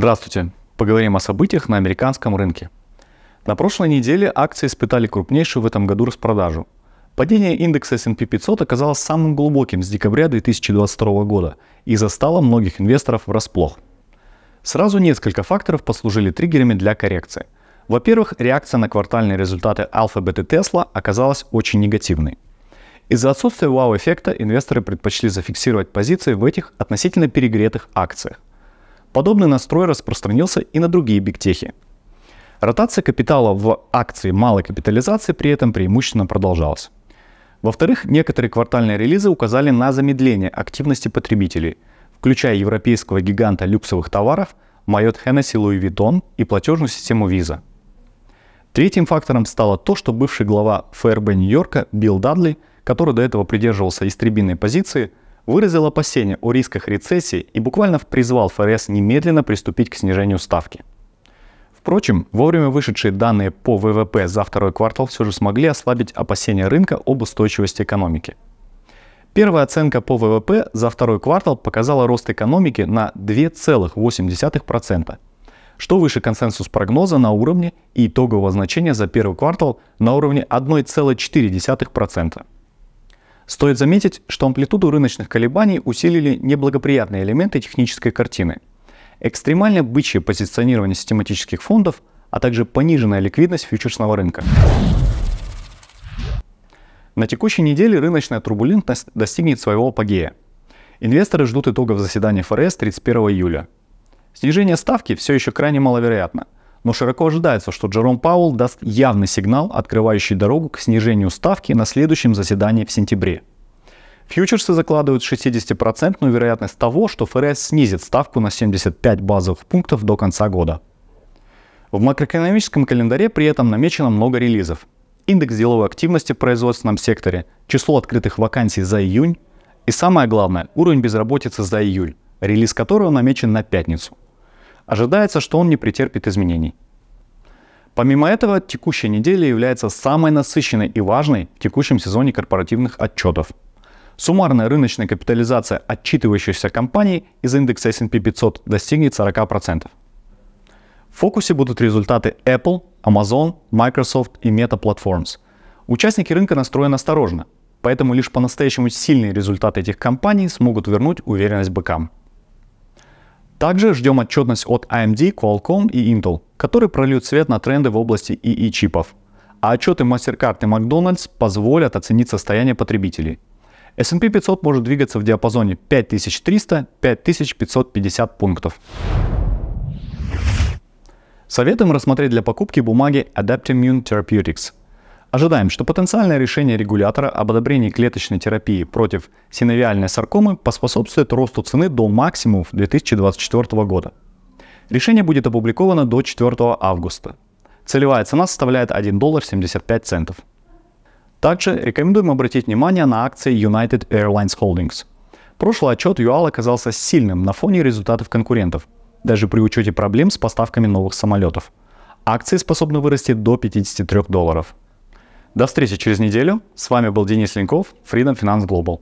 Здравствуйте. Поговорим о событиях на американском рынке. На прошлой неделе акции испытали крупнейшую в этом году распродажу. Падение индекса S&P 500 оказалось самым глубоким с декабря 2022 года и застало многих инвесторов врасплох. Сразу несколько факторов послужили триггерами для коррекции. Во-первых, реакция на квартальные результаты Alphabet и Tesla оказалась очень негативной. Из-за отсутствия вау-эффекта инвесторы предпочли зафиксировать позиции в этих относительно перегретых акциях. Подобный настрой распространился и на другие бигтехи. Ротация капитала в акции малой капитализации при этом преимущественно продолжалась. Во-вторых, некоторые квартальные релизы указали на замедление активности потребителей, включая европейского гиганта люксовых товаров Майот Hennessy Louis Витон и платежную систему Visa. Третьим фактором стало то, что бывший глава ФРБ Нью-Йорка Билл Дадли, который до этого придерживался истребинной позиции – выразил опасения о рисках рецессии и буквально призвал ФРС немедленно приступить к снижению ставки. Впрочем, вовремя вышедшие данные по ВВП за второй квартал все же смогли ослабить опасения рынка об устойчивости экономики. Первая оценка по ВВП за второй квартал показала рост экономики на 2,8%, что выше консенсус прогноза на уровне и итогового значения за первый квартал на уровне 1,4%. Стоит заметить, что амплитуду рыночных колебаний усилили неблагоприятные элементы технической картины. Экстремально бычье позиционирование систематических фондов, а также пониженная ликвидность фьючерсного рынка. На текущей неделе рыночная турбулентность достигнет своего апогея. Инвесторы ждут итогов заседания ФРС 31 июля. Снижение ставки все еще крайне маловероятно – но широко ожидается, что Джером Пауэлл даст явный сигнал, открывающий дорогу к снижению ставки на следующем заседании в сентябре. Фьючерсы закладывают 60% вероятность того, что ФРС снизит ставку на 75 базовых пунктов до конца года. В макроэкономическом календаре при этом намечено много релизов. Индекс деловой активности в производственном секторе, число открытых вакансий за июнь и самое главное – уровень безработицы за июль, релиз которого намечен на пятницу – Ожидается, что он не претерпит изменений. Помимо этого, текущая неделя является самой насыщенной и важной в текущем сезоне корпоративных отчетов. Суммарная рыночная капитализация отчитывающихся компаний из индекса S&P 500 достигнет 40%. В фокусе будут результаты Apple, Amazon, Microsoft и Meta Platforms. Участники рынка настроены осторожно, поэтому лишь по-настоящему сильные результаты этих компаний смогут вернуть уверенность быкам. Также ждем отчетность от AMD, Qualcomm и Intel, которые прольют свет на тренды в области ИИ-чипов. А отчеты MasterCard и McDonald's позволят оценить состояние потребителей. S&P 500 может двигаться в диапазоне 5300-5550 пунктов. Советуем рассмотреть для покупки бумаги Adaptimmune Therapeutics – Ожидаем, что потенциальное решение регулятора об одобрении клеточной терапии против синовиальной саркомы поспособствует росту цены до максимумов 2024 года. Решение будет опубликовано до 4 августа. Целевая цена составляет 1 доллар 75 центов. Также рекомендуем обратить внимание на акции United Airlines Holdings. Прошлый отчет ЮАЛ оказался сильным на фоне результатов конкурентов, даже при учете проблем с поставками новых самолетов. Акции способны вырасти до 53 долларов – до встречи через неделю. С вами был Денис Ленков, Freedom Finance Global.